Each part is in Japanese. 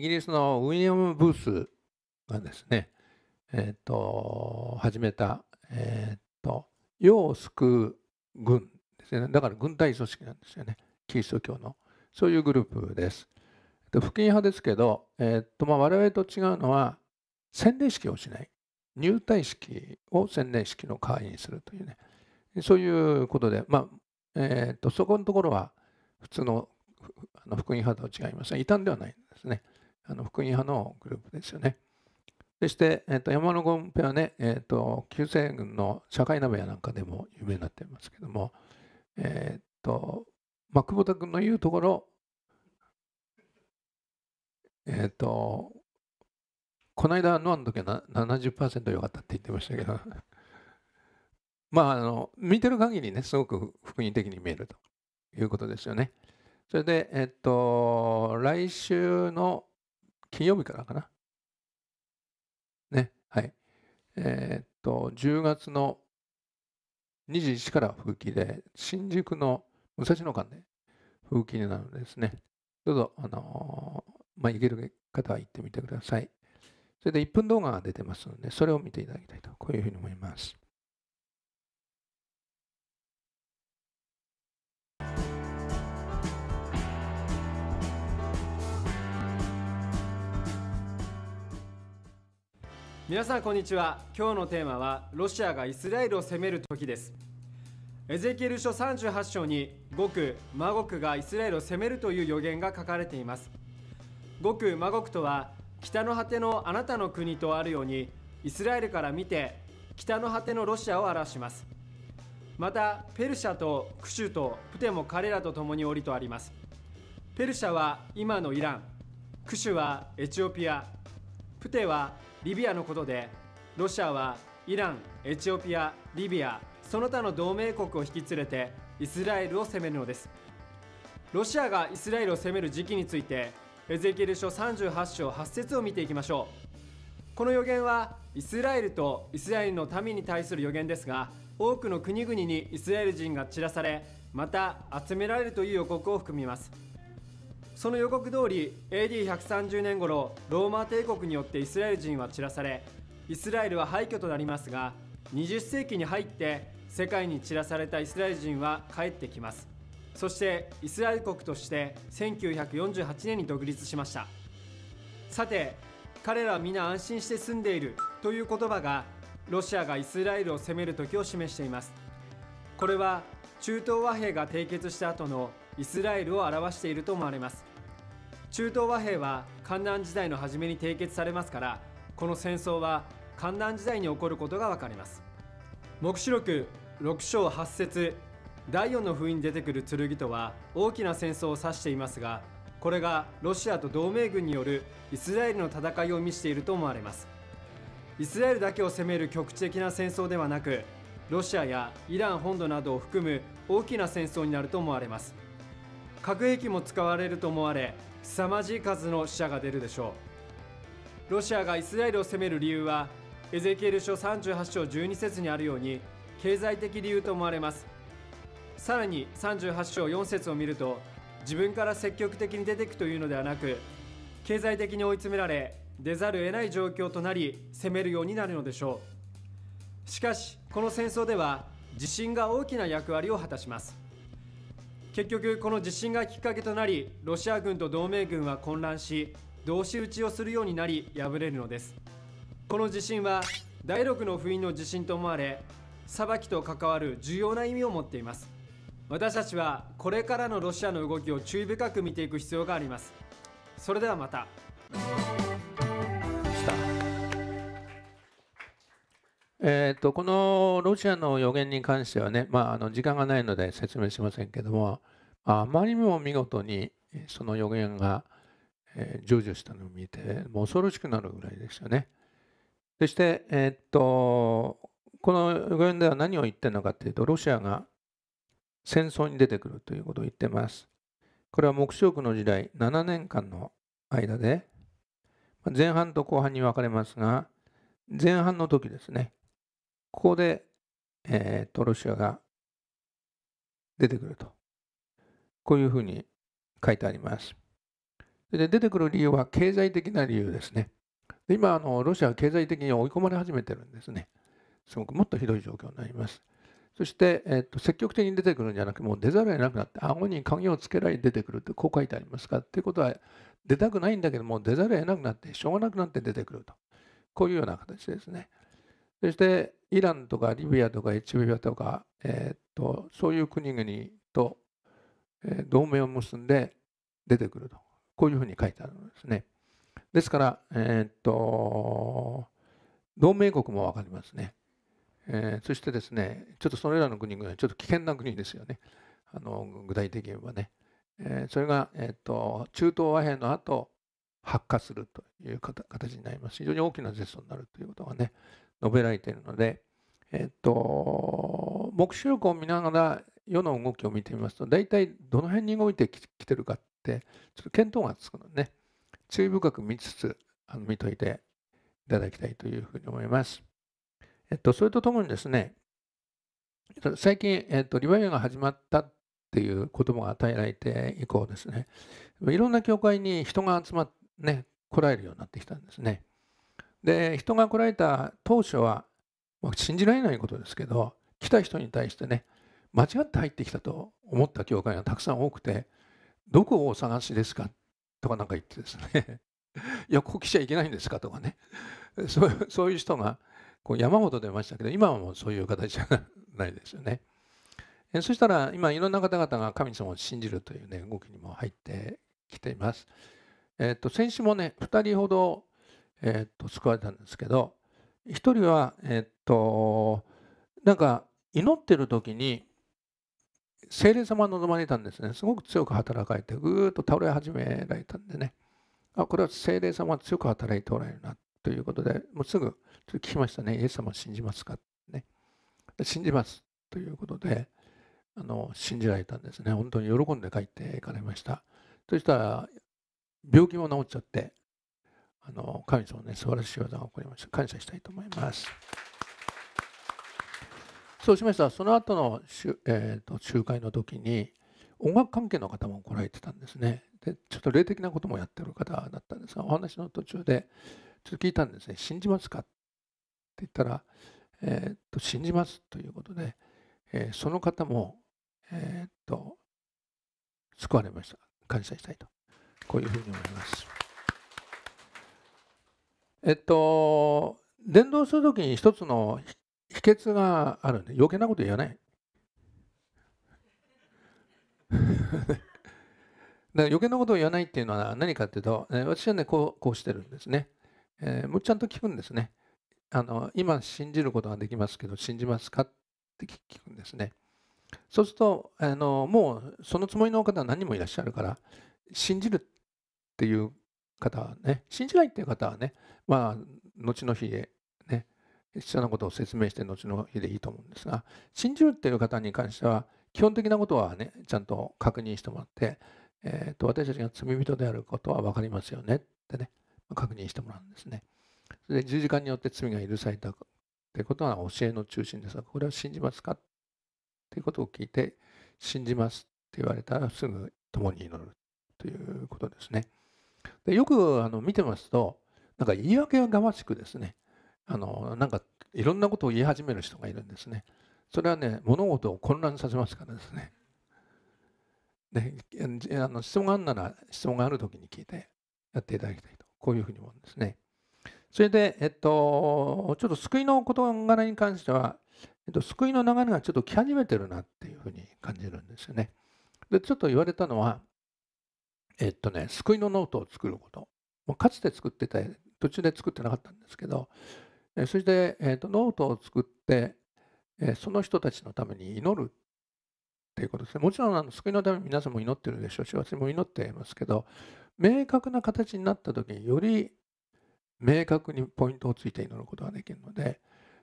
イギリスのウィリアム・ブースがですね、えっ、ー、と、始めた、えっ、ー、と、世を救う軍ですね。だから軍隊組織なんですよね。キリスト教の。そういうグループです。福音派ですけど、えっとまあ、我々と違うのは洗礼式をしない入隊式を洗礼式の代わりにするというねそういうことで、まあえっとそこのところは普通のあの福音派とは違います異端ではないんですね。あの福音派のグループですよね。そして、えー、と山のゴンペはね、えーと、旧西軍の社会鍋屋なんかでも有名になってますけども、えっ、ー、と、まあ、久保田君の言うところ、えっ、ー、と、この間、ノアの時は70%良かったって言ってましたけど、まあ、あの、見てる限りね、すごく福音的に見えるということですよね。それで、えっ、と、来週の金曜日からかな。ね、はい。えー、っと、10月の21から風紀で、新宿の武蔵野間で風紀なのでですね、どうぞ、あのー、まあ、行ける方は行ってみてください。それで1分動画が出てますので、それを見ていただきたいと、こういうふうに思います。皆さんこんにちは今日のテーマはロシアがイスラエルを攻める時ですエゼキエル書38章にごくマゴがイスラエルを攻めるという予言が書かれていますごくマゴとは北の果てのあなたの国とあるようにイスラエルから見て北の果てのロシアを表しますまたペルシャとクシュとプテも彼らと共におりとありますペルシャは今のイランクシュはエチオピアプテはリビアのことでロシアはイランエチオピアリビアその他の同盟国を引き連れてイスラエルを攻めるのですロシアがイスラエルを攻める時期についてエゼキエル書38章8節を見ていきましょうこの予言はイスラエルとイスラエルの民に対する予言ですが多くの国々にイスラエル人が散らされまた集められるという予告を含みますその予告通り AD130 年頃ローマ帝国によってイスラエル人は散らされイスラエルは廃墟となりますが20世紀に入って世界に散らされたイスラエル人は帰ってきますそしてイスラエル国として1948年に独立しましたさて彼らは皆安心して住んでいるという言葉がロシアがイスラエルを攻める時を示していますこれは中東和平が締結した後のイスラエルを表していると思われます中東和平は寒暖時代の初めに締結されますからこの戦争は寒暖時代に起こることがわかります黙示録6章8節第4の封印に出てくる剣とは大きな戦争を指していますがこれがロシアと同盟軍によるイスラエルの戦いを見していると思われますイスラエルだけを攻める局地的な戦争ではなくロシアやイラン本土などを含む大きな戦争になると思われます核兵器も使われると思われ凄まじい数の死者が出るでしょうロシアがイスラエルを攻める理由はエゼキエル書38章12節にあるように経済的理由と思われますさらに38章4節を見ると自分から積極的に出ていくというのではなく経済的に追い詰められ出ざるを得ない状況となり攻めるようになるのでしょうしかしこの戦争では地震が大きな役割を果たします結局この地震がきっかけとなりロシア軍と同盟軍は混乱し同士討ちをするようになり敗れるのですこの地震は第6の封印の地震と思われ裁きと関わる重要な意味を持っています私たちはこれからのロシアの動きを注意深く見ていく必要がありますそれではまたえーと、とこのロシアの予言に関してはね、まあ、あの時間がないので説明しませんけども、あまりにも見事にその予言が、え成就したのを見ても恐ろしくなるぐらいでしたね。そして、えー、っとこの予言では何を言ってるのかというとロシアが戦争に出てくるということを言ってます。これは黙示録の時代7年間の間で前半と後半に分かれますが前半の時ですねここで、えー、とロシアが出てくるとこういうふうに書いてあります。で出てくる理由は経済的な理由ですね。で今あの、ロシアは経済的に追い込まれ始めてるんですね。すごくもっとひどい状況になります。そして、えっと、積極的に出てくるんじゃなくて、もう出ざるを得なくなって、顎に鍵をつけられて出てくるって、こう書いてありますかっていうことは、出たくないんだけども、出ざるを得なくなって、しょうがなくなって出てくると。こういうような形ですね。そして、イランとかリビアとかエチオピアとか、えっと、そういう国々と同盟を結んで出てくるとこういうふうに書いてあるんですねですから、えー、っと同盟国も分かりますね、えー、そしてですねちょっとそれらの国々はちょっと危険な国ですよねあの具体的にはね、えー、それが、えー、っと中東和平の後発火するという形になります非常に大きな絶訴になるということがね述べられているので、えっと、目視力を見ながら世の動きを見てみますと大体どの辺に動いてきてるかってちょっと見当がつくのね注意深く見つつあの見といていただきたいというふうに思います。えっと、それとともにですね最近、えっと、リバイアが始まったっていう言葉が与えられて以降ですねいろんな教会に人が集まってね来られるようになってきたんですね。で人が来られた当初は、まあ、信じられないことですけど来た人に対してね間違って入ってきたと思った教会がたくさん多くてどこをお探しですかとか何か言ってですねいやここ来ちゃいけないんですかとかね そういう人がこう山ほど出ましたけど今はもうそういう形じゃないですよね。そしたら今いろんな方々が神様を信じるというね動きにも入ってきています。えっ、と先週もね2人ほど、えっ、と救われたんですけど1人はえっ、となんか祈ってる時に精霊様を望まれたんですねすごく強く働かれてぐーっと倒れ始められたんでねあこれは精霊様は強く働いておられるなということでもうすぐちょっと聞きましたねイエス様を信じますかね信じますということであの信じられたんですね本当に喜んで帰っていかれましたそしたら病気も治っちゃってあの神様ね素晴らしい技が起こりました感謝したいと思います。そうしましたその後の、えーと、集会の時に音楽関係の方も来られてたんですねでちょっと霊的なこともやってる方だったんですがお話の途中でちょっと聞いたんですね「信じますか?」って言ったら「えーと、信じます」ということで、えー、その方も、えーと、と救われました感謝したいとこういうふうに思います。えっと伝道する時に一つの引秘訣があるんで余計なこと言わない だから余計なことを言わないっていうのは何かっていうと、え私はねこうこうしてるんですね、えー、もうちゃんと聞くんですねあの今信じることができますけど信じますかって聞くんですねそうするとあのもうそのつもりの方は何人もいらっしゃるから信じるっていう方はね信じないっていう方はねまあ後の日へ必要なことを説明して後の日でいいと思うんですが信じるっていう方に関しては基本的なことはねちゃんと確認してもらって、えーと、私たちが罪人であることは分かりますよねってね確認してもらうんですね。それで十字架によって罪が許されたということは教えの中心ですがこれは信じますかということを聞いて信じますって言われたらすぐ共に祈るということですね。でよくあの見てますとなんか言い訳ががましくですねあのなんかいろんなことを言い始める人がいるんですね。それはね物事を混乱させますからですね。であの質問があるなら質問がある時に聞いてやっていただきたいとこういうふうに思うんですね。それで、えっと、ちょっと救いの事柄に関しては、えっと、救いの流れがちょっと来始めてるなっていうふうに感じるんですよね。でちょっと言われたのは、えっとね、救いのノートを作ること。もうかつて作ってた途中で作ってなかったんですけどそして、えーと、ノートを作って、えー、その人たちのために祈るということですね。もちろんあの救いのために皆さんも祈ってるでしょうし、私も祈っていますけど、明確な形になった時により明確にポイントをついて祈ることができるので、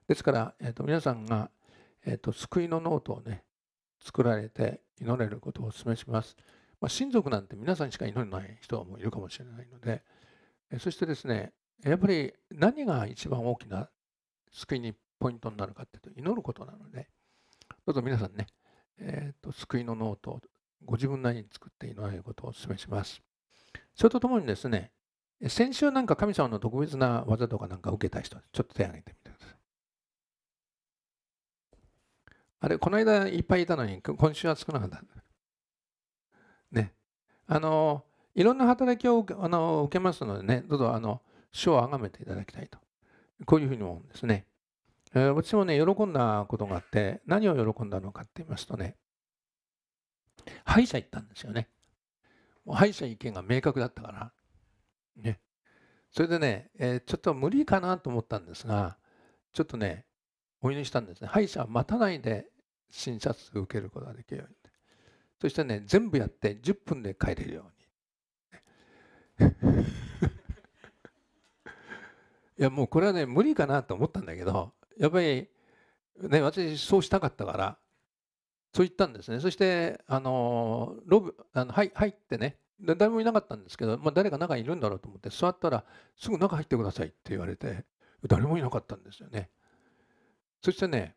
ですから、えーと、皆さんが、えーと、救いのノートをね、作られて祈れることをお勧めします。まあ、親族なんて皆さんしか祈れない人もいるかもしれないので、えそしてですね、やっぱり何が一番大きな救いにポイントになるかっていうと祈ることなので、どうぞ皆さんね、えーと、と救いのノートをご自分なりに作って祈られることをお勧めします。それとともにですね、先週なんか神様の特別な技とかなんか受けた人、ちょっと手を挙げてみてください。あれ、この間いっぱいいたのに、今週は少なかった。ね。あの、いろんな働きをあの受けますのでね、どうぞ、あの、主を崇めていただきたいとこういうふうに思うんですね、えー、私もね喜んだことがあって何を喜んだのかって言いますとね歯医者行ったんですよねもう歯医者意見が明確だったからねそれでね、えー、ちょっと無理かなと思ったんですがちょっとねお祈りしたんですね歯医者は待たないで診察を受けることができるようにそしてね全部やって10分で帰れるようにいやもうこれはね無理かなと思ったんだけどやっぱりね私そうしたかったからそう言ったんですねそしてあのロブあのはい入ってね誰もいなかったんですけど、まあ、誰か中にいるんだろうと思って座ったらすぐ中入ってくださいって言われて誰もいなかったんですよねそしてね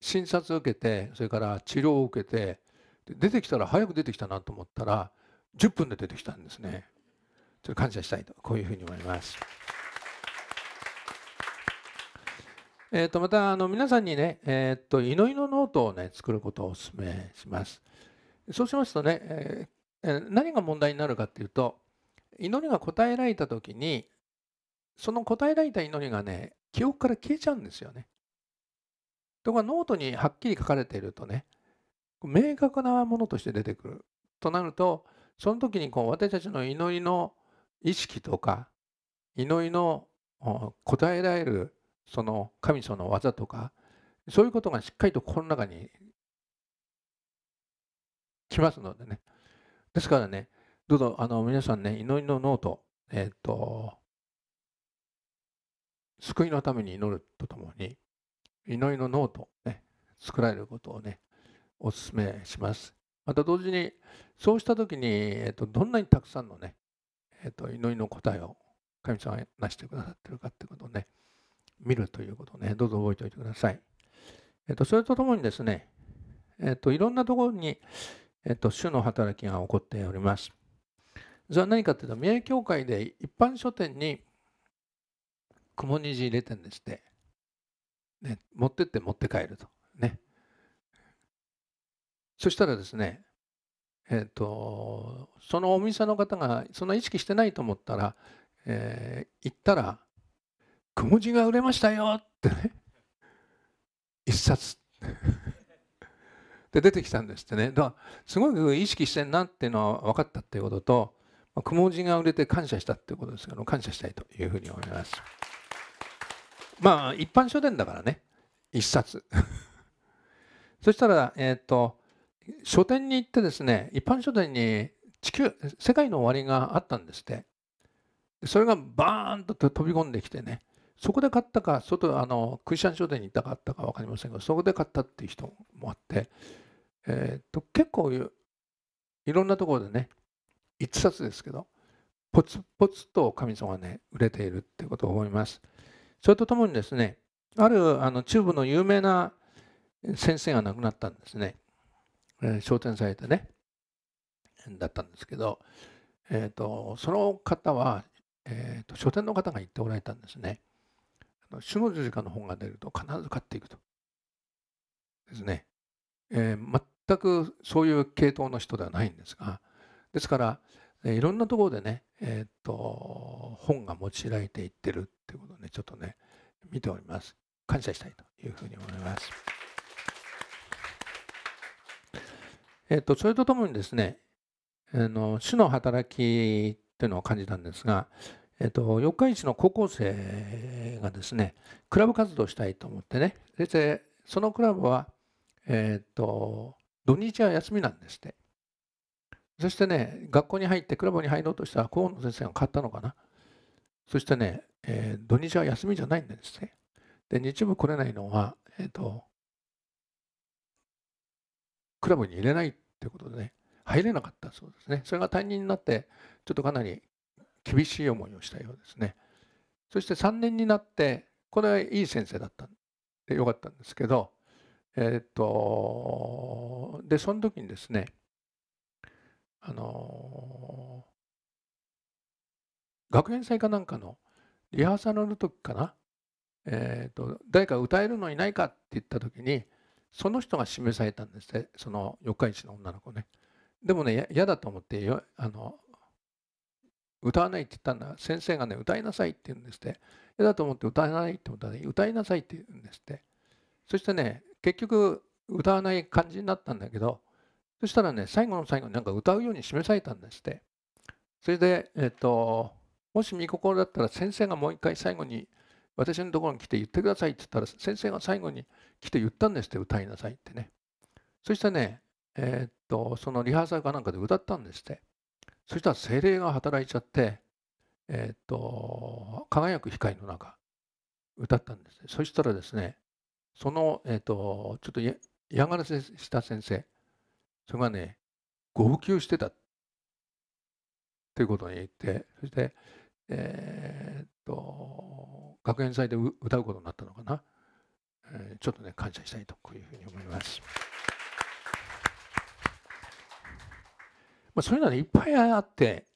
診察を受けてそれから治療を受けて出てきたら早く出てきたなと思ったら10分で出てきたんですねっと感謝したいとこういうふうに思います。えー、とまたあの皆さんにね、えー、と祈りのノートをね作ることをお勧めします。そうしますとね、えー、何が問題になるかっていうと祈りが答えられた時にその答えられた祈りがね記憶から消えちゃうんですよね。ところがノートにはっきり書かれているとね明確なものとして出てくるとなるとその時にこう私たちの祈りの意識とか祈りの答えられるその神様の技とかそういうことがしっかりと心の中に来ますのでねですからねどうぞあの皆さんね祈りのノートえっ、と救いのために祈るとともに祈りのノートね作られることをねお勧めしますまた同時にそうした時に、えっとどんなにたくさんのねえーと、祈りの答えを神様がなしてくださってるかってことをね見るということをねどうぞ覚えておいてください。えーと、それとともにですね、えーと、いろんなところに、えー、と主の働きが起こっております。それは何かというと三重教会で一般書店に雲虹入れてんですって、ね、持ってって持って帰るとねそしたらですねえーと、そのお店の方がそんな意識してないと思ったら、えー、行ったら「くもじが売れましたよ」ってね 一冊 で出てきたんですってねだからすごく意識してんなっていうのは分かったっていうことと、くもじが売れて感謝したっていうことですけど感謝したいというふうに思いますまあ一般書店だからね一冊 そしたらえっ、ー、と書店に行ってですね一般書店に地球世界の終わりがあったんですってそれがバーンと飛び込んできてねそこで買ったか外あのクリスチャン書店に行ったかあったか分かりませんけどそこで買ったっていう人もあって、えー、っと結構いろんなところでね1冊ですけどポツポツと神様がね売れているってことを思いますそれとともにですねあるあの中部の有名な先生が亡くなったんですねえー、商店されてねだったんですけど、えーと、その方は、えーと、書店の方が言っておられたんですね。主の十字架の本が出ると必ず買っていくと。ですね。えー、全くそういう系統の人ではないんですがですから、いろんなところでね、えー、っと本が持ち開いていってるっていうことをねちょっとね見ております。感謝したいというふうに思います。えっ、と、それとともにですね、あの主の働きっていうのを感じたんですが、えっ、と、四日市の高校生がですね、クラブ活動したいと思ってね、先生、そのクラブは、えっ、と、土日は休みなんですって。そしてね、学校に入ってクラブに入ろうとしたら、河野先生が買ったのかな。そしてね、えー、土日は休みじゃないんですね。で、日曜来れないのは、えっ、ー、と、クラブに入れないってことでね入れなかったそうですねそれが担任になってちょっとかなり厳しい思いをしたようですねそして3年になってこれはいい先生だったんでよかったんですけどえっとでその時にですねあの学園祭かなんかのリハーサルの時かな、えーと誰か歌えるのいないかって言った時にその人が示されたんですねその四日市の女の子ねでもね嫌だと思ってよあの歌わないって言ったんだ先生がね歌いなさいって言うんですって嫌だと思って歌わないってことはね歌いなさいって言うんですってそしてね結局歌わない感じになったんだけどそしたらね最後の最後になんか歌うように示されたんですってそれでえっ、ー、ともし見心だったら先生がもう一回最後に私のところに来て言ってくださいって言ったら先生が最後に来て言ったんですって歌いなさいってねそしてねえー、っとそのリハーサルかなんかで歌ったんですってそしたら精霊が働いちゃってえー、っと輝く光の中歌ったんですそしたらですねそのえー、っとちょっと嫌がらせした先生それがね号泣してたっていうことに言ってそしてえー、と学園祭で歌うことになったのかな、えー、ちょっとね感謝したいとこういうふうに思います。まあ、そういうのはいっぱいあって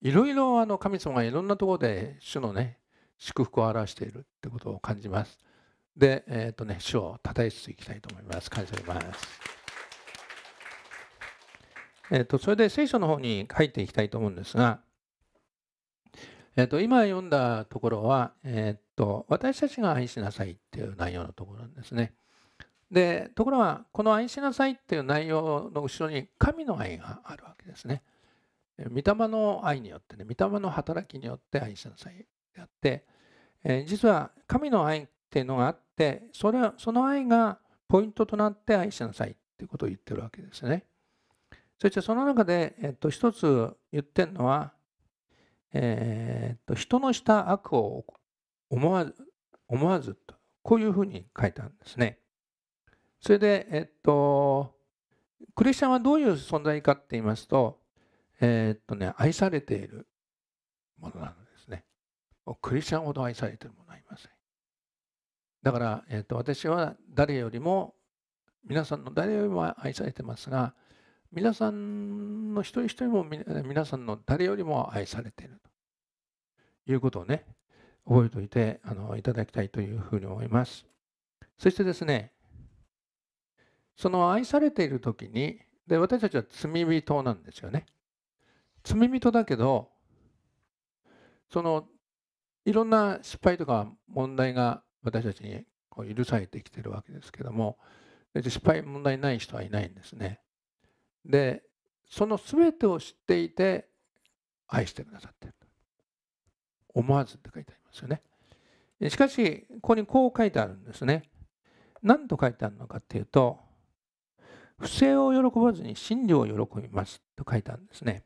いろいろあの神様がいろんなところで主のね祝福を表しているってことを感じます。で、えっ、ー、とね、主をたたえつついきたいと思います。感謝します。えーと、とそれで聖書の方に入っていきたいと思うんですが、えー、と、今読んだところは、えー、と、私たちが愛しなさいっていう内容のところなんですね。で、ところが、この愛しなさいっていう内容の後ろに神の愛があるわけですね。御霊の愛によってね、御霊の働きによって愛しなさいであって、えー、実は神の愛っていうのがあって、それその愛がポイントとなって愛しなさいっていうことを言ってるわけですね。そしてその中で、えっと、一つ言ってるのは、えー、っと人のした悪を思わず思わずとこういうふうに書いたんですね。それで、えっと、クリスチャンはどういう存在かって言いますと、えー、っとね、愛されているものなんですね。クリスチャンほど愛されているものはいません。だから、えっと、私は誰よりも、皆さんの誰よりも愛されてますが、皆さんの一人一人も皆さんの誰よりも愛されているということをね覚えておいてあのいただきたいというふうに思いますそしてですねその愛されている時にで私たちは罪人なんですよね罪人だけどそのいろんな失敗とか問題が私たちにこう許されてきてるわけですけども失敗問題ない人はいないんですねでその全てを知っていて愛してくださっている思わずって書いてありますよねしかしここにこう書いてあるんですね何と書いてあるのかっていうと不正を喜ばずに真理を喜びますと書いてあるんですね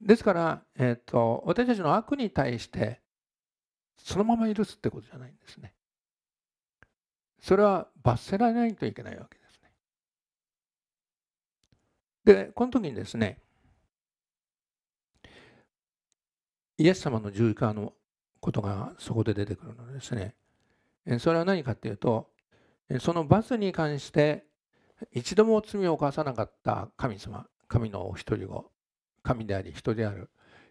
ですから、えーと私たちの悪に対してそのまま許すってことじゃないんですねそれは罰せられないといけないわけですで、この時にですね、イエス様の十字架のことがそこで出てくるのですね。それは何かっていうと、その罰に関して一度も罪を犯さなかった神様、神のお一人を、神であり人である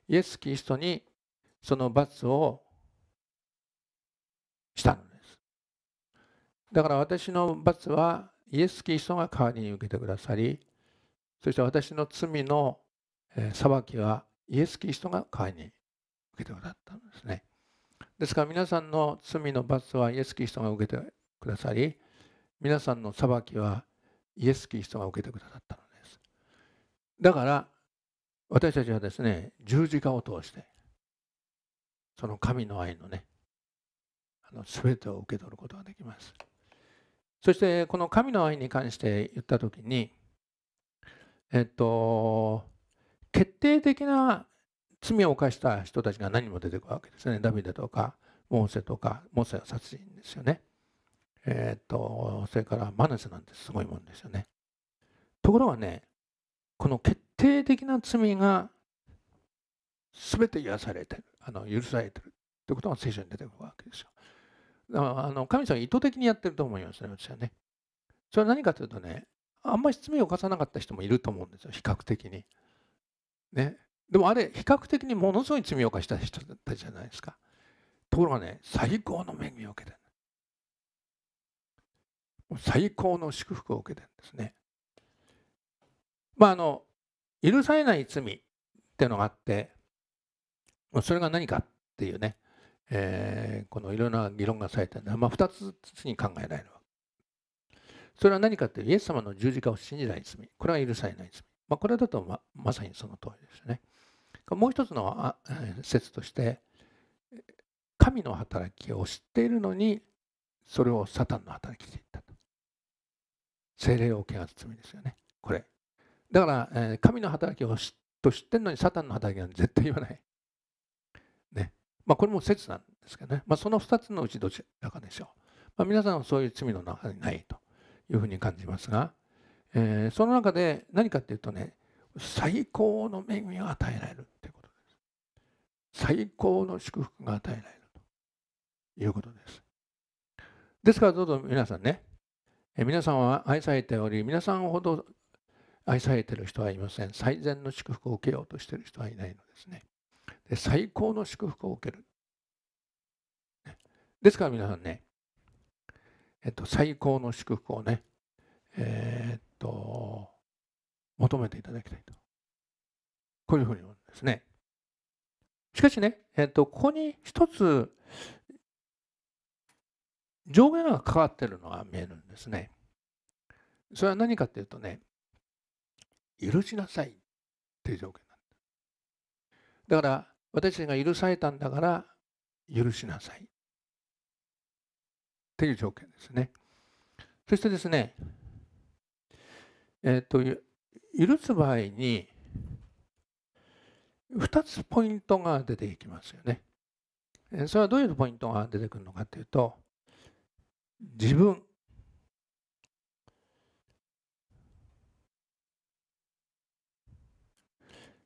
イエス・キリストにその罰をしたのです。だから私の罰はイエス・キリストが代わりに受けてくださり、そして私の罪の裁きはイエス・キリストが代わりに受けてくださったんですね。ですから皆さんの罪の罰はイエス・キリストが受けてくださり皆さんの裁きはイエス・キリストが受けてくださったのです。だから私たちはですね十字架を通してその神の愛のねあの全てを受け取ることができます。そしてこの神の愛に関して言った時にえっと、決定的な罪を犯した人たちが何も出てくるわけですね。ダビデとか、モーセとか、モーセは殺人ですよね。えっと、それからマナスなんてすごいもんですよね。ところがね、この決定的な罪が全て癒されてる、あの許されてるってことが聖書に出てくるわけですよ。あの神様意図的にやってると思いますね、私はね。それは何かというとね、あんまり罪を犯さなかった人もいると思うんですよ比較的に。ね、でもあれ比較的にものすごい罪を犯した人だったじゃないですか。ところがね最高の恵みを受けてる最高の祝福を受けてるんですね。まああの許されない罪っていうのがあってそれが何かっていうね、えー、このいろんな議論がされてまあ、2つに考えられるわそれは何かというと、イエス様の十字架を信じない罪。これは許されない罪。まあ、これだとままさにその通りですね。もう一つの説として、神の働きを知っているのに、それをサタンの働きで言ったと。精霊を汚す罪ですよね。これ。だから、神の働きを知と知ってるのにサタンの働きは絶対言わない。ね。まあ、これも説なんですけどね。まあ、その2つのうちどちらかでしょう。まあ、皆さんはそういう罪の中にないと。いうふうに感じますが、えー、その中で何かっていうとね最高の恵みが与えられるということです最高の祝福が与えられるということですですからどうぞ皆さんね、えー、皆さんは愛されており皆さんほど愛されてる人はいません最善の祝福を受けようとしてる人はいないのですねで最高の祝福を受けるですから皆さんねえっと、最高の祝福をね、えー、っと、求めていただきたいと。こういうふうに思うんですね。しかしね、えっと、ここに一つ、上限がかかっているのが見えるんですね。それは何かっていうとね、許しなさいっていう条件なんだ。だから、私が許されたんだから、許しなさい。という条件ですね。そしてですね、えーと、と許す場合に2つポイントが出ていきますよね。それはどういうポイントが出てくるのかというと自分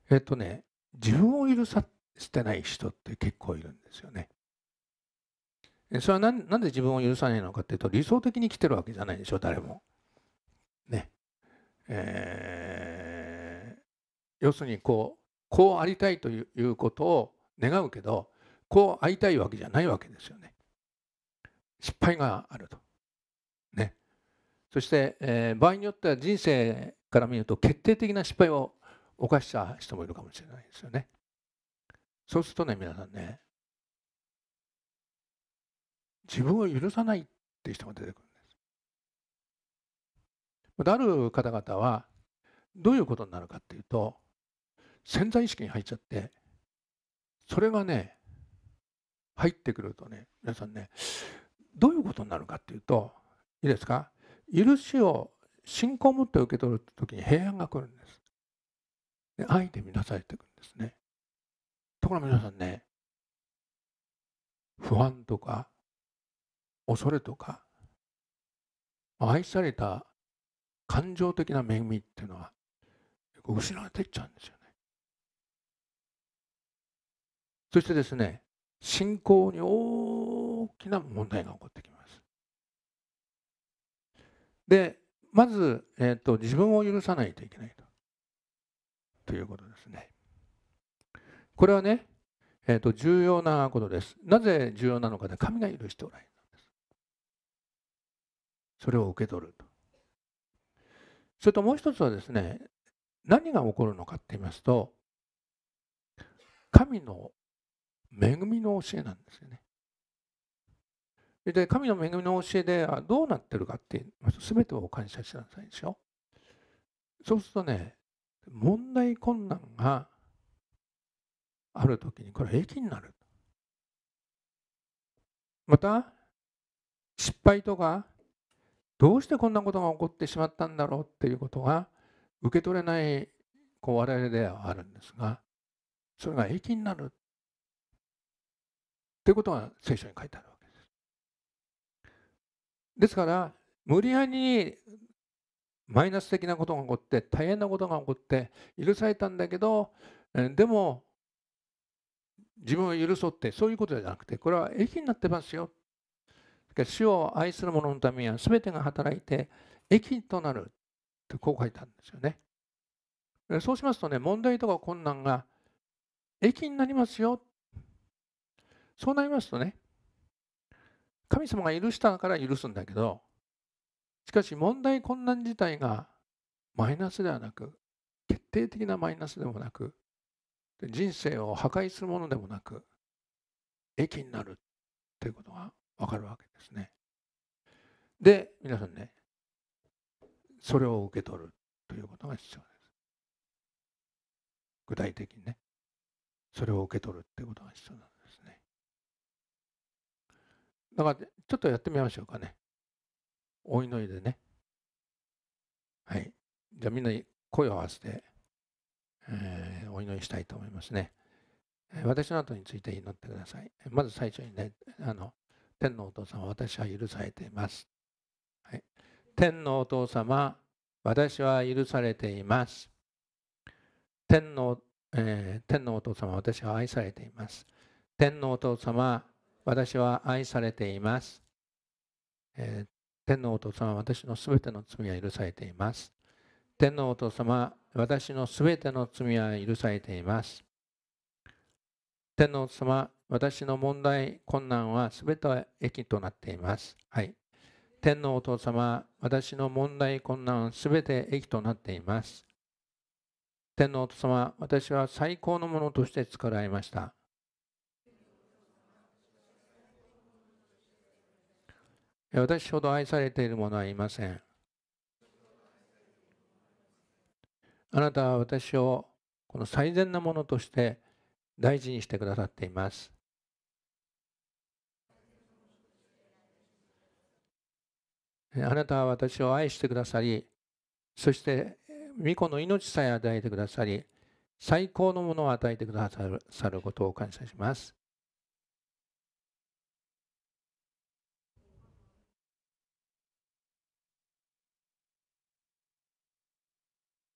えっとね自分を許さしてない人って結構いるんですよね。それは何で自分を許さないのかっていうと理想的に来てるわけじゃないでしょ誰も。ね。えー、要するにこうこうありたいということを願うけどこう会いたいわけじゃないわけですよね。失敗があると。ね。そして、えー、場合によっては人生から見ると決定的な失敗を犯した人もいるかもしれないですよね。そうするとね皆さんね自分を許さないっていう人が出てくるんです。またある方々はどういうことになるかっていうと潜在意識に入っちゃってそれがね入ってくるとね皆さんねどういうことになるかっていうといいですか許しを信仰を持って受け取る時に平安が来るんです。で愛で満たされていくんですね。ところが皆さんね不安とか恐れとか愛された感情的な恵みっていうのは失われていっちゃうんですよね。そしてですね信仰に大きな問題が起こってきます。でまず、えーと、自分を許さないといけないとということですね。これはね、えーと、と重要なことです。なぜ重要なのかで神が許しておられる。それを受け取ると。それともう一つはですね何が起こるのかって言いますと神の恵みの教えなんですよね。で神の恵みの教えでどうなってるかって言いますと全てを感謝しなさいでしょ。そうするとね問題困難がある時にこれ益になる。また失敗とかどうしてこんなことが起こってしまったんだろうっていうことが受け取れないこう我々ではあるんですがそれが平気になるっいうことが聖書に書いてあるわけです。ですから無理やりマイナス的なことが起こって大変なことが起こって許されたんだけどでも自分を許そうってそういうことじゃなくてこれは駅になってますよ主を愛する者のためには全てが働いて益となるってこう書いたんですよね。そうしますとね、問題とか困難が益になりますよ。そうなりますとね、神様が許したから許すんだけど、しかし問題困難自体がマイナスではなく、決定的なマイナスでもなく、人生を破壊するものでもなく、益になるということがわかるわけですね。で皆さんねそれを受け取るということが必要です。具体的にねそれを受け取るっていうことが必要なんですね。だから、ちょっとやってみましょうかね。お祈りでね。はい。じゃあみんな声を合わせて、えー、お祈りしたいと思いますね。私の後について祈ってください。まず最初にね、あの、天のお父様私は許されています、はい、天のお父様私は許されています天の,、えー、天のお父様私は愛されています天のお父様私は愛されています、えー、天のお父様私のすべての罪は許されています天のお父様私のすべての罪は許されています天の様私の問題、困難はすべて益となっています。はい。天皇お父様、私の問題、困難はすべて益となっています。天皇お父様、私は最高のものとして作られました。私ほど愛されているものはいません。あなたは私をこの最善なものとして大事にしてくださっています。あなたは私を愛してくださり、そして、御子の命さえ与えてくださり、最高のものを与えてくださることを感謝します。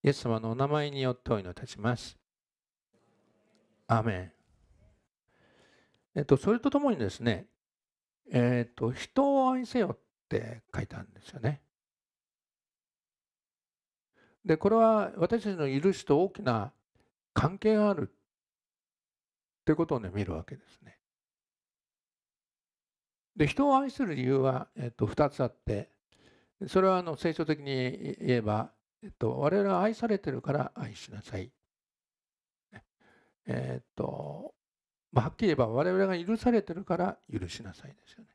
イエス様のお名前によってお祈りいたします。アーメン。えっと、それとともにですね、えっと、人を愛せよって書いたんですよね。でこれは私たちのいる人大きな関係があるってことをね見るわけですね。で人を愛する理由は、えっと、2つあってそれはあの聖書的に言えば、えっと、我々は愛されてるから愛しなさい。えっとまあ、はっきり言えば我々が許されてるから許しなさいですよね。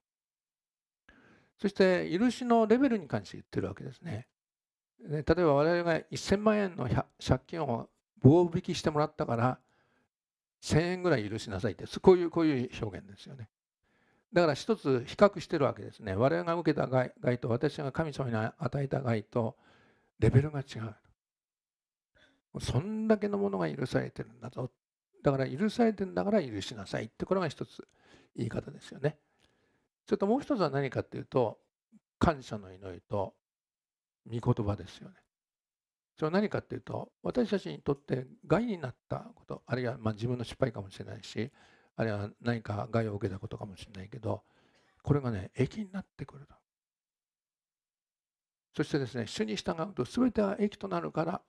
そして許しのレベルに関して言ってるわけですね。例えば我々が1000万円の借金を棒引きしてもらったから1000円ぐらい許しなさいってこういうこういう表現ですよね。だから一つ比較してるわけですね。我々が受けた害害と私が神様に与えた害とレベルが違う。そんだけのものが許されてるんだぞ。だから許されてるんだから許しなさいってこれが一つ言い方ですよね。それともう一つは何かっていうと感謝の祈りと御言葉ですよね。それは何かっていうと私たちにとって害になったことあるいはま自分の失敗かもしれないしあるいは何か害を受けたことかもしれないけどこれがね益になってくると。そしてですね主に従うと全ては益となるから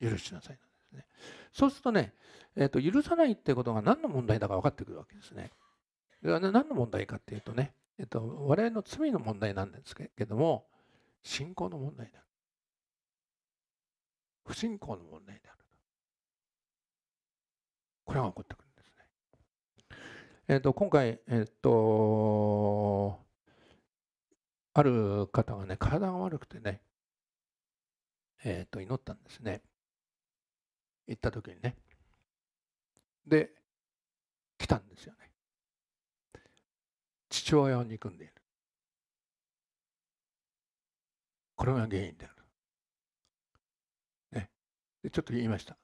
許しなさいね。そうするとね、えー、と許さないってことが何の問題だか分かってくるわけですね。何の問題かっていうとね、えー、と我々の罪の問題なんですけども、信仰の問題である。不信仰の問題である。これが起こってくるんですね。えっ、ー、と、今回、えっ、ー、と、ある方がね、体が悪くてね、えっ、ー、と、祈ったんですね。行った時にねで来たんですよね父親を憎んでいるこれが原因である、ね、でちょっと言いました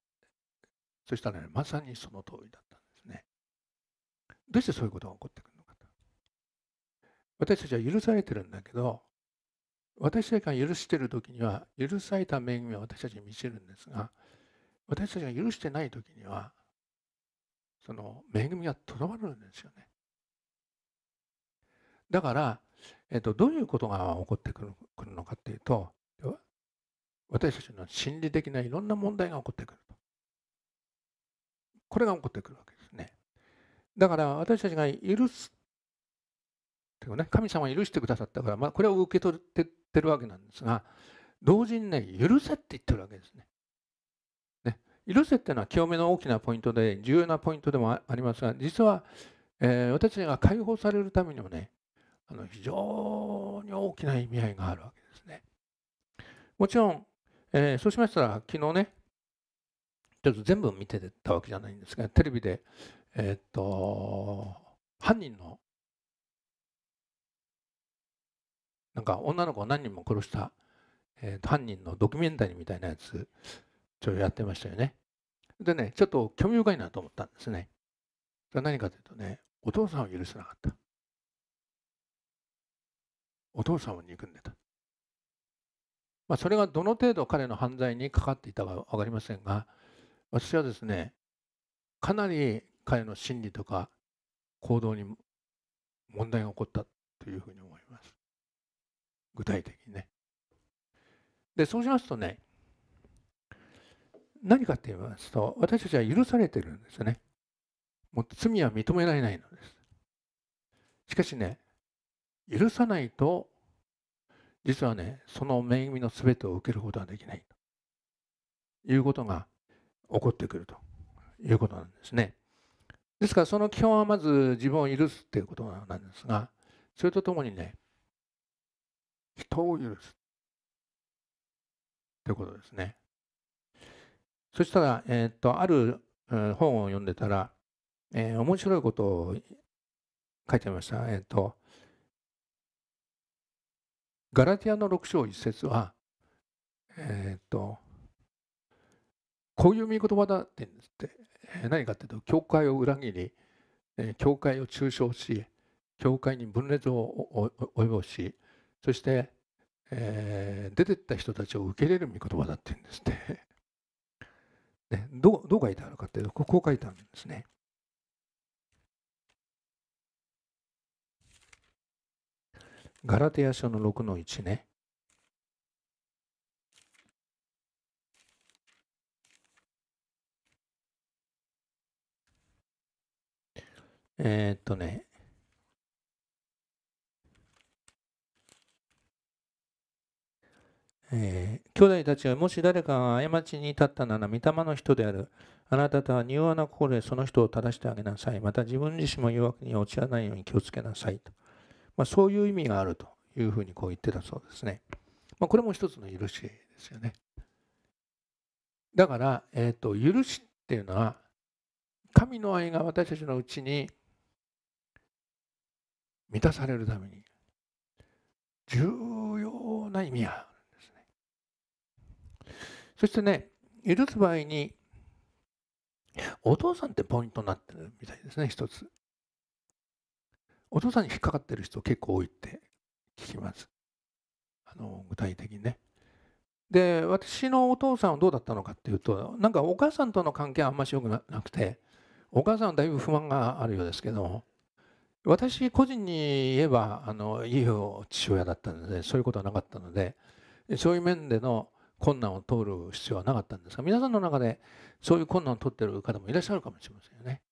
そしたらねまさにその通りだったんですねどうしてそういうことが起こってくるのかと私たちは許されてるんだけど私たちが許してる時には許された恵みは私たちに満ちるんですが私たちが許してない時にはその恵みがとどまるんですよねだから、えっと、どういうことが起こってくるのかっていうと私たちの心理的ないろんな問題が起こってくるとこれが起こってくるわけですねだから私たちが許すってね神様は許してくださったから、まあ、これを受け取ってってるわけなんですが同時にね許せって言ってるわけですね色瀬っていうのは清めの大きなポイントで重要なポイントでもありますが実は、えー、私たちが解放されるためにもねあの非常に大きな意味合いがあるわけですね。もちろん、えー、そうしましたら昨日ねちょっと全部見てたわけじゃないんですがテレビで、えー、っと犯人のなんか女の子を何人も殺した、えー、犯人のドキュメンタリーみたいなやつちょっとやってましたよね。でね、ちょっと興味深いなと思ったんですね。それは何かというとね、お父さんを許せなかった。お父さんを憎んでた。まあ、それがどの程度彼の犯罪にかかっていたか分かりませんが、私はですね、かなり彼の心理とか行動に問題が起こったというふうに思います。具体的にね。で、そうしますとね、何かって言いますと、私たちは許されてるんですよね。もう罪は認められないのです。しかしね、許さないと、実はね、その恵みの全てを受けることはできないということが起こってくるということなんですね。ですからその基本はまず自分を許すっていうことなんですが、それとともにね、人を許すということですね。そしたら、えー、っとある、本を読んでたら、えー、面白いことを書いてありました。えー、っとガラティアの6章1節は、えっとこういう見言葉だって言うんですって、えー、何かっていうと教会を裏切り、えー、教会を中傷し教会に分裂を及ぼしそして、えー、出てった人たちを受け入れる見言葉だって言うんですってね、どどう書いてあるかっていうと、こう書いてあるんですね。ガラテヤ書の6の1ね。えー、っとね、えー、兄弟たちはもし誰かが過ちに立ったなら御霊の人である。あなたとは柔和な心でその人を正してあげなさい。また自分自身も誘惑に陥らないように気をつけなさいと。まあ、そういう意味があるというふうにこう言ってたそうですね。まあ、これも一つの許しですよね。だから、えーと、許しっていうのは神の愛が私たちのうちに満たされるために重要な意味がそしてね、許す場合に、お父さんってポイントになってるみたいですね、一つ。お父さんに引っかかってる人結構多いって聞きます。あの具体的にね。で、私のお父さんはどうだったのかっていうと、なんかお母さんとの関係はあんまし良くなくて、お母さんはだいぶ不満があるようですけど、私個人に言えばあの家を父親だったのでそういうことはなかったのでそういう面での困難を通る必要はなかったんですが皆さんの中でそういう困難を取ってる方もいらっしゃるかもしれませんよね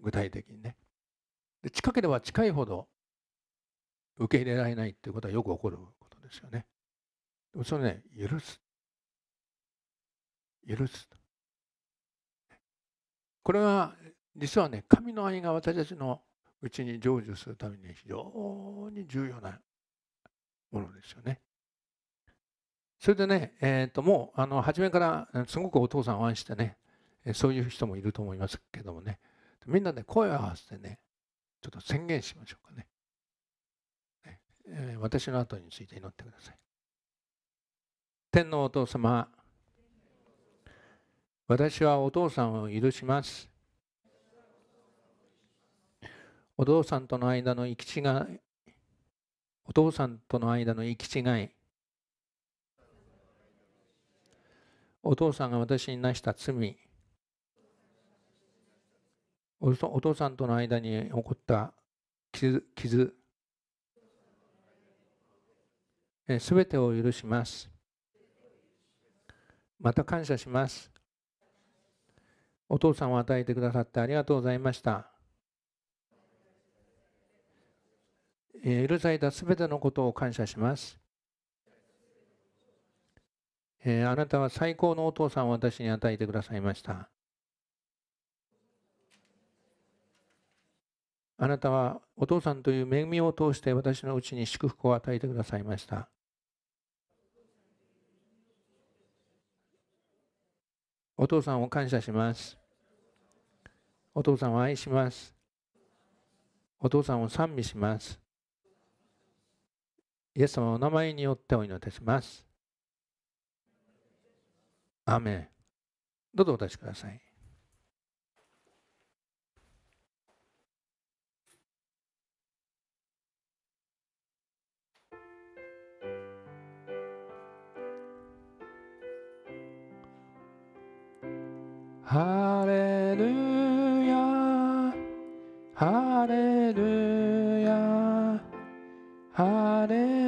具体的にねで近ければ近いほど受け入れられないっていうことはよく起こることですよねでもそれね許す許すこれは実はね神の愛が私たちのうちに成就するために非常に重要なものですよねそれでね、えー、ともうあの初めからすごくお父さんを愛してねそういう人もいると思いますけどもねみんなで声を合わせてねちょっと宣言しましょうかね、ねえー、私の後について祈ってください天のお父様私はお父さんを許しますお父さんとの間の行き違いお父さんとの間の行き違いお父さんが私になした罪お父さんとの間に起こった傷傷すべてを許しますまた感謝しますお父さんを与えてくださってありがとうございました許されたすべてのことを感謝しますえー、あなたは最高のお父さんを私に与えてくださいました。あなたはお父さんという恵みを通して私のうちに祝福を与えてくださいました。お父さんを感謝します。お父さんを愛します。お父さんを賛美します。イエス様のお名前によってお祈りします。アメンどうぞお立ちくださいハレルヤハレルヤハレルヤ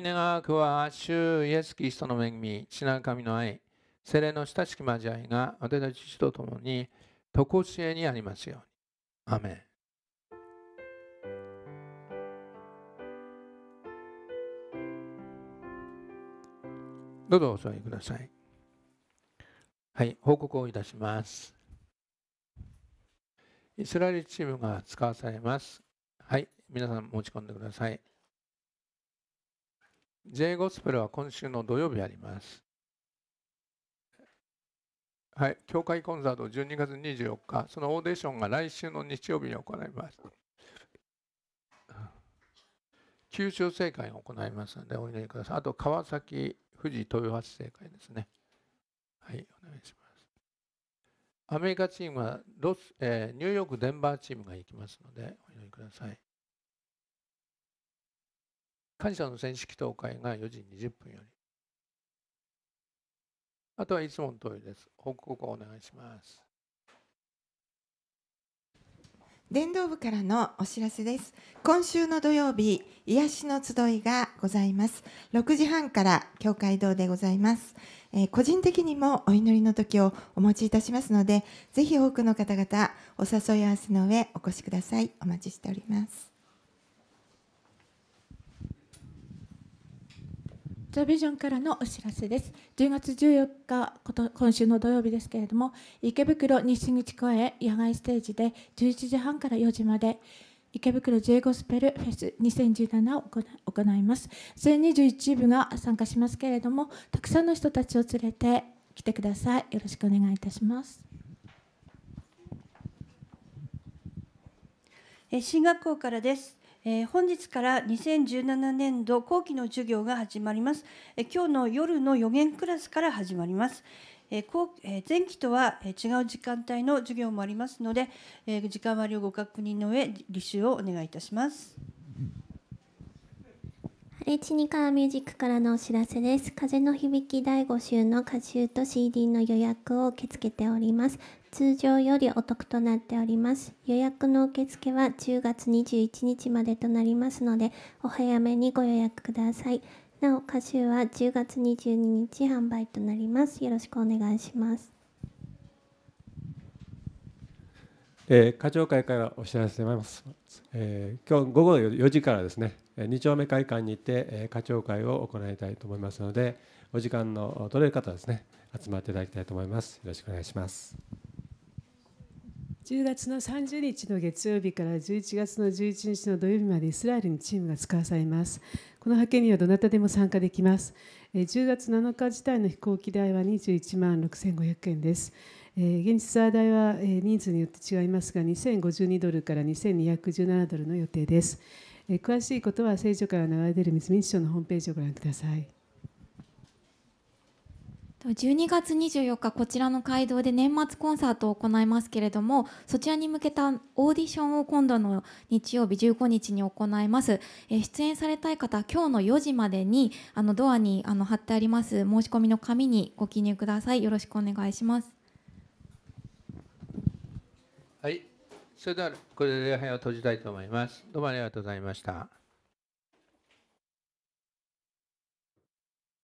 に願わくは、主イエス・キリストの恵み、父な神の愛、精霊の親しき交わりが、私たち父と共に、とこしえにありますように。アメンどうぞお座りください。はい、報告をいたします。イスラエルチームが使わされます。はい、皆さん持ち込んでください。J ゴスペルは今週の土曜日あります。はい、教会コンサート12月24日、そのオーディションが来週の日曜日に行います。九州政会を行いますのでお祈りください。あと川崎富士豊橋政会ですね。はい、お願いします。アメリカチームはロス、えー、ニューヨークデンバーチームが行きますのでお祈りください。感謝の戦式祈祷会が4時20分より。あとはいつもの通りです。報告をお願いします。伝道部からのお知らせです。今週の土曜日、癒しの集いがございます。6時半から教会堂でございます。えー、個人的にもお祈りの時をお持ちいたしますので、ぜひ多くの方々、お誘い合わせの上、お越しください。お待ちしております。ザ・ビジョンからのお知らせです。10月14日、こと、今週の土曜日ですけれども、池袋西口公園野外ステージで11時半から4時まで、池袋 J ゴスペルフェス2017を行います。全21部が参加しますけれども、たくさんの人たちを連れて来てください。よろしくお願いいたします。進学校からです。えー、本日から2017年度後期の授業が始まります、えー、今日の夜の予言クラスから始まります、えーえ前期とはえ違う時間帯の授業もありますので、え時間割をご確認の上履修をお願いいたしますハレチニカーミュージックからのお知らせです。風の響き第5週の歌集と CD の予約を受け付けております。通常よりお得となっております。予約の受付は10月21日までとなりますので、お早めにご予約ください。なお、歌集は10月22日販売となります。よろしくお願いします。えー、課長会からお知らせします、えー、今日午後4時からですね二丁目会館にて、えー、課長会を行いたいと思いますのでお時間の取れる方ですね集まっていただきたいと思いますよろしくお願いします10月の30日の月曜日から11月の11日の土曜日までイスラエルにチームが使わされます。この派遣にはどなたでも参加できます。10月7日時点の飛行機代は21万6500円です。現実は代は人数によって違いますが、2052ドルから2217ドルの予定です。詳しいことは聖書から流れ出るションのホームページをご覧ください。12月24日こちらの会堂で年末コンサートを行いますけれどもそちらに向けたオーディションを今度の日曜日15日に行います、え出演されたい方今日の4時までにあのドアにあの貼ってあります申し込みの紙にご記入くださいよろしくお願いしますはいそれではこれで礼拝を閉じたいと思いますどうもありがとうございました